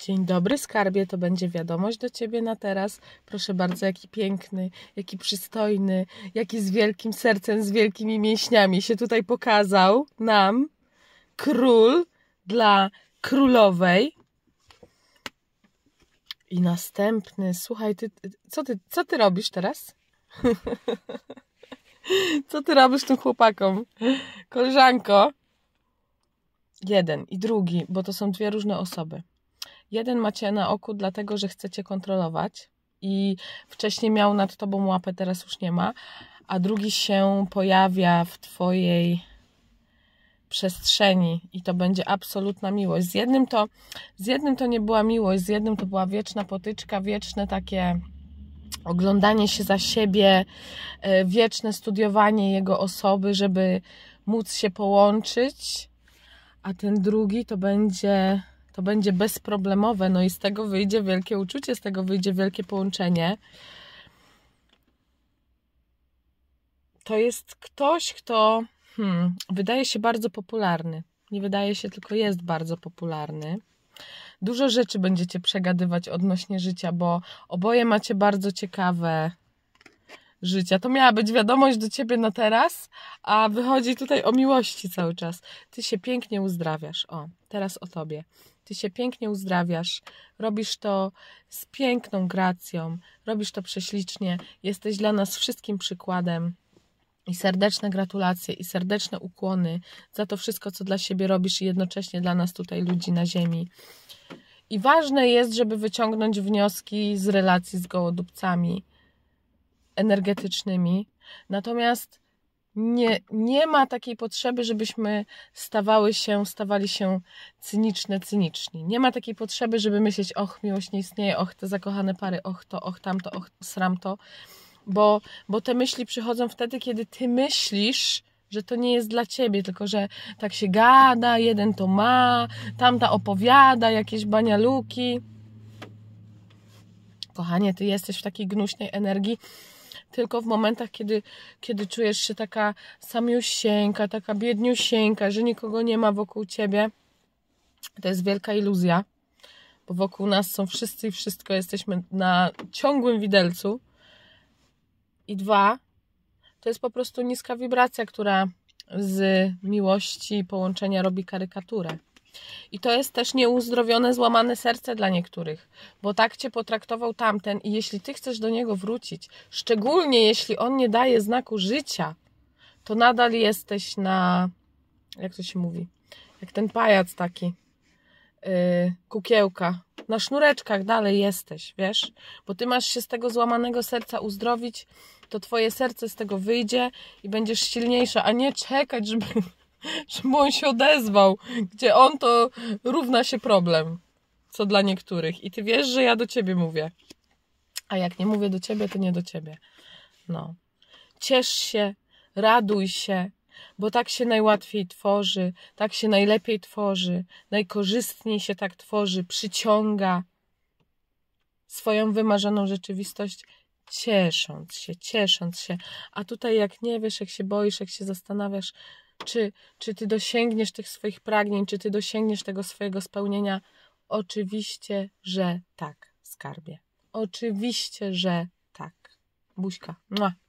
Dzień dobry, skarbie, to będzie wiadomość do ciebie na teraz. Proszę bardzo, jaki piękny, jaki przystojny, jaki z wielkim sercem, z wielkimi mięśniami się tutaj pokazał nam król dla królowej. I następny, słuchaj, ty, co, ty, co ty robisz teraz? co ty robisz tym chłopakom? Koleżanko? Jeden i drugi, bo to są dwie różne osoby. Jeden macie na oku, dlatego że chcecie kontrolować i wcześniej miał nad tobą łapę, teraz już nie ma, a drugi się pojawia w twojej przestrzeni i to będzie absolutna miłość. Z jednym to, z jednym to nie była miłość, z jednym to była wieczna potyczka, wieczne takie oglądanie się za siebie, e, wieczne studiowanie jego osoby, żeby móc się połączyć, a ten drugi to będzie to będzie bezproblemowe, no i z tego wyjdzie wielkie uczucie, z tego wyjdzie wielkie połączenie. To jest ktoś, kto hmm, wydaje się bardzo popularny. Nie wydaje się, tylko jest bardzo popularny. Dużo rzeczy będziecie przegadywać odnośnie życia, bo oboje macie bardzo ciekawe życia. To miała być wiadomość do ciebie na teraz, a wychodzi tutaj o miłości cały czas. Ty się pięknie uzdrawiasz. O, teraz o tobie. Ty się pięknie uzdrawiasz, robisz to z piękną gracją, robisz to prześlicznie, jesteś dla nas wszystkim przykładem. I serdeczne gratulacje, i serdeczne ukłony za to wszystko, co dla siebie robisz, i jednocześnie dla nas tutaj, ludzi na Ziemi. I ważne jest, żeby wyciągnąć wnioski z relacji z gołodupcami energetycznymi. Natomiast nie, nie ma takiej potrzeby, żebyśmy stawały się, stawali się cyniczne, cyniczni. Nie ma takiej potrzeby, żeby myśleć, och, miłość nie istnieje, och, te zakochane pary, och to, och tamto, och sram to. Bo, bo te myśli przychodzą wtedy, kiedy ty myślisz, że to nie jest dla ciebie, tylko że tak się gada, jeden to ma, tamta opowiada, jakieś banialuki. Kochanie, ty jesteś w takiej gnuśnej energii, tylko w momentach, kiedy, kiedy czujesz się taka samiusieńka, taka biedniusieńka, że nikogo nie ma wokół ciebie. To jest wielka iluzja, bo wokół nas są wszyscy i wszystko, jesteśmy na ciągłym widelcu. I dwa, to jest po prostu niska wibracja, która z miłości połączenia robi karykaturę. I to jest też nieuzdrowione, złamane serce dla niektórych, bo tak cię potraktował tamten i jeśli ty chcesz do niego wrócić, szczególnie jeśli on nie daje znaku życia, to nadal jesteś na. Jak to się mówi? Jak ten pajac taki. Yy, kukiełka. Na sznureczkach dalej jesteś, wiesz? Bo ty masz się z tego złamanego serca uzdrowić, to twoje serce z tego wyjdzie i będziesz silniejsza, a nie czekać, żeby żeby on się odezwał. Gdzie on to równa się problem. Co dla niektórych. I ty wiesz, że ja do ciebie mówię. A jak nie mówię do ciebie, to nie do ciebie. No. Ciesz się, raduj się, bo tak się najłatwiej tworzy, tak się najlepiej tworzy, najkorzystniej się tak tworzy, przyciąga swoją wymarzoną rzeczywistość, ciesząc się, ciesząc się. A tutaj, jak nie wiesz, jak się boisz, jak się zastanawiasz, czy, czy ty dosięgniesz tych swoich pragnień, czy ty dosięgniesz tego swojego spełnienia? Oczywiście, że tak, skarbie. Oczywiście, że tak. Buźka. Mua.